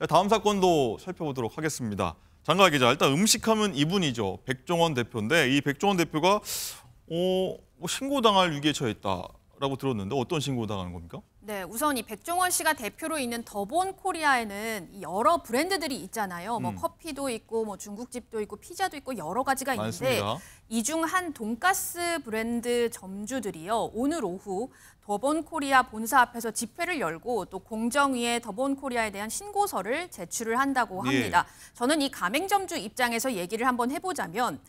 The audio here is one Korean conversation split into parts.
네, 다음 사건도 살펴보도록 하겠습니다. 장가 기자, 일단 음식하면 이분이죠. 백종원 대표인데 이 백종원 대표가 어, 뭐 신고당할 위기에 처했다. 라고 들었는데 어떤 신고 당하는 겁니까? 네, 우선 이 백종원 씨가 대표로 있는 더본 코리아에는 여러 브랜드들이 있잖아요. 뭐 음. 뭐 커피도 있고 뭐 중국집도 있고 피자도 있고 여러 가지가 있는데 이 중 한 돈가스 브랜드 점주들이요. 오늘 오후 더본 코리아 본사 앞에서 집회를 열고 또 공정위에 더본 코리아에 대한 신고서를 제출을 한다고 예. 합니다. 예. 저는 이 가맹점주 입장에서 얘기를 한번 해보자면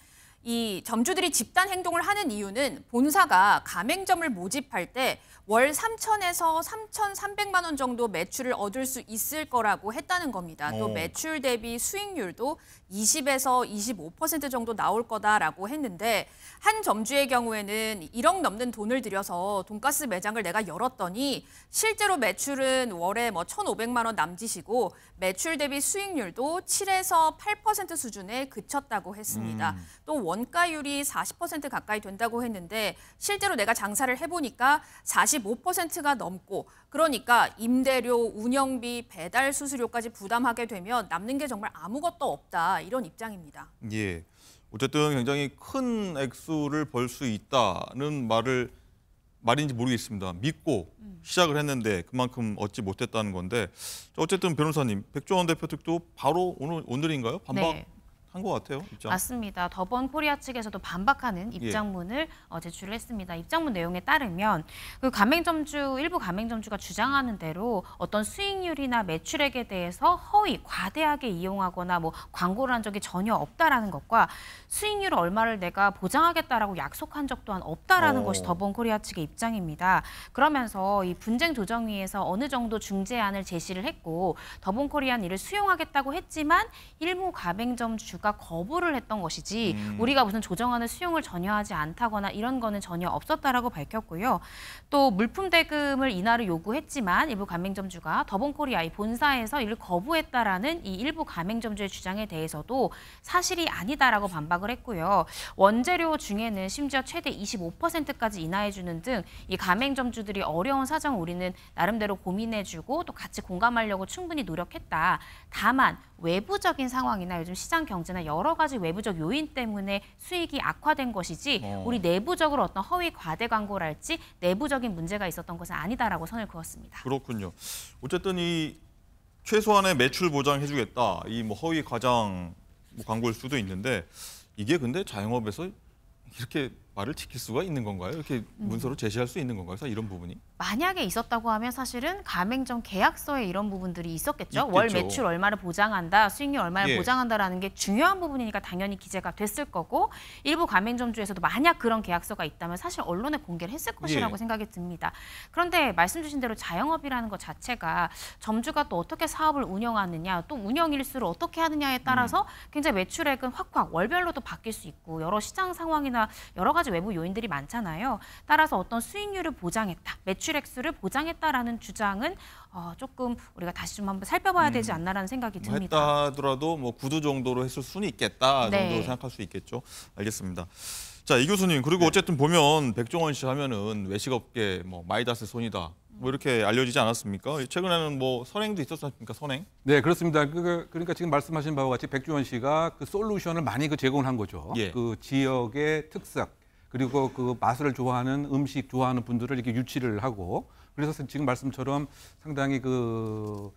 이 점주들이 집단 행동을 하는 이유는 본사가 가맹점을 모집할 때 월 3천에서 3,300만 원 정도 매출을 얻을 수 있을 거라고 했다는 겁니다. 또 어. 매출 대비 수익률도 20에서 25% 정도 나올 거다라고 했는데 한 점주의 경우에는 1억 넘는 돈을 들여서 돈가스 매장을 내가 열었더니 실제로 매출은 월에 뭐 1,500만 원 남짓이고 매출 대비 수익률도 7에서 8% 수준에 그쳤다고 했습니다. 음. 또 원가율이 40% 가까이 된다고 했는데 실제로 내가 장사를 해보니까 45%가 넘고 그러니까 임대료, 운영비, 배달 수수료까지 부담하게 되면 남는 게 정말 아무것도 없다 이런 입장입니다. 예. 어쨌든 굉장히 큰 액수를 벌 수 있다는 말을 말인지 모르겠습니다. 믿고 음. 시작을 했는데 그만큼 얻지 못했다는 건데 어쨌든 변호사님 백종원 대표 측도 바로 오늘 오늘인가요? 반박 네. 한것 같아요. 입장. 맞습니다. 더번 코리아 측에서도 반박하는 예. 입장문을 예. 어, 제출 했습니다. 입장문 내용에 따르면 그 가맹점주 일부 가맹점주가 주장하는 대로 어떤 수익률이나 매출액에 대해서 허위 과대하게 이용하거나 뭐 광고를 한 적이 전혀 없다라는 것과 수익률 얼마를 내가 보장하겠다라고 약속한 적 또한 없다라는 오. 어. 것이 더번 코리아 측의 입장입니다. 그러면서 이 분쟁 조정위에서 어느 정도 중재안을 제시를 했고 더본 코리안 이를 수용하겠다고 했지만 일부 가맹점주 교수가 그러니까 거부를 했던 것이지 음. 우리가 무슨 조정안을 수용을 전혀 하지 않다거나 이런 거는 전혀 없었다라고 밝혔고요. 또 물품 대금을 인하를 요구했지만 일부 가맹점주가 더본코리아의 본사에서 이를 거부했다라는 이 일부 가맹점주의 주장에 대해서도 사실이 아니다라고 반박을 했고요. 원재료 중에는 심지어 최대 25%까지 인하해 주는 등 이 가맹점주들이 어려운 사정 우리는 나름대로 고민해 주고 또 같이 공감하려고 충분히 노력했다. 다만 외부적인 상황이나 요즘 시장 경제 마찬나 여러 가지 외부적 요인 때문에 수익이 악화된 것이지 어. 우리 내부적으로 어떤 허위 과대 광고랄지 내부적인 문제가 있었던 것은 아니다라고 선을 그었습니다. 그렇군요. 어쨌든 이 최소한의 매출 보장해주겠다. 이 뭐 허위 과장 뭐 광고일 수도 있는데 이게 근데 자영업에서 이렇게 말을 지킬 수가 있는 건가요? 이렇게 음. 문서로 제시할 수 있는 건가요? 이런 부분이? 만약에 있었다고 하면 사실은 가맹점 계약서에 이런 부분들이 있었겠죠. 있겠죠. 월 매출 얼마를 보장한다, 수익률 얼마를 예. 보장한다라는 게 중요한 부분이니까 당연히 기재가 됐을 거고 일부 가맹점주에서도 만약 그런 계약서가 있다면 사실 언론에 공개를 했을 것이라고 예. 생각이 듭니다. 그런데 말씀 주신 대로 자영업이라는 것 자체가 점주가 또 어떻게 사업을 운영하느냐, 또 운영 일수를 어떻게 하느냐에 따라서 음. 굉장히 매출액은 확확 월별로도 바뀔 수 있고 여러 시장 상황이나 여러 가지 가지 외부 요인들이 많잖아요. 따라서 어떤 수익률을 보장했다, 매출 액수를 보장했다라는 주장은 어, 조금 우리가 다시 좀 한번 살펴봐야 음, 되지 않나라는 생각이 뭐 듭니다. 했다 하더라도 뭐 구두 정도로 했을 수는 있겠다 정도로 네. 생각할 수 있겠죠. 알겠습니다. 자, 이 교수님 그리고 네. 어쨌든 보면 백종원 씨 하면은 외식업계 뭐 마이다스 손이다 뭐 이렇게 알려지지 않았습니까? 최근에는 뭐 선행도 있었습니까? 선행? 네, 그렇습니다. 그, 그 그러니까 지금 말씀하신 바와 같이 백종원 씨가 그 솔루션을 많이 그 제공한 거죠. 예. 그 지역의 특색, 그리고 그 맛을 좋아하는 음식 좋아하는 분들을 이렇게 유치를 하고 그래서 지금 말씀처럼 상당히 그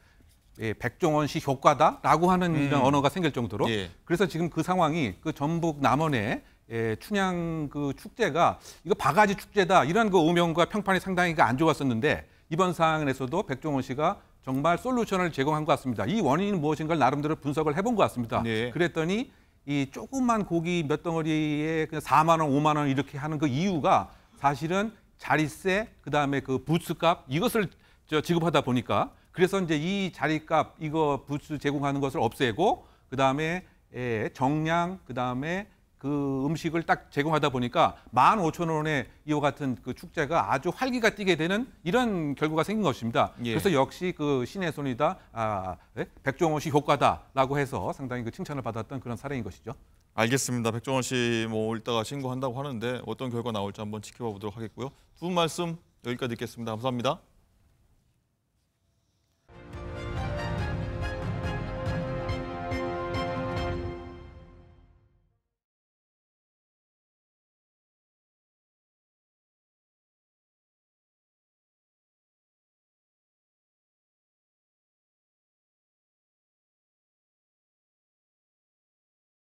예, 백종원 씨 효과다라고 하는 음. 이런 언어가 생길 정도로 예. 그래서 지금 그 상황이 그 전북 남원에 예, 춘향 그 축제가 이거 바가지 축제다 이런 그 오명과 평판이 상당히 그 안 좋았었는데 이번 사안에서도 백종원 씨가 정말 솔루션을 제공한 것 같습니다. 이 원인이 무엇인가를 나름대로 분석을 해본 것 같습니다. 네. 그랬더니 이조금만 고기 몇 덩어리에 그냥 4만 원, 5만 원 이렇게 하는 그 이유가 사실은 자리세, 그다음에 그 부스값 이것을 저 지급하다 보니까 그래서 이제 이 자리값 이거 부스 제공하는 것을 없애고 그다음에 예, 정량, 그다음에 그 음식을 딱 제공하다 보니까 1 5 0 0 0 원의 이와 같은 그 축제가 아주 활기가 뛰게 되는 이런 결과가 생긴 것입니다. 예. 그래서 역시 그 신의 손이다, 아, 네? 백종원 씨 효과다라고 해서 상당히 그 칭찬을 받았던 그런 사례인 것이죠. 알겠습니다. 백종원 씨뭐 이따가 신고한다고 하는데 어떤 결과 나올지 한번 지켜봐 보도록 하겠고요. 두 분 말씀 여기까지 듣겠습니다. 감사합니다.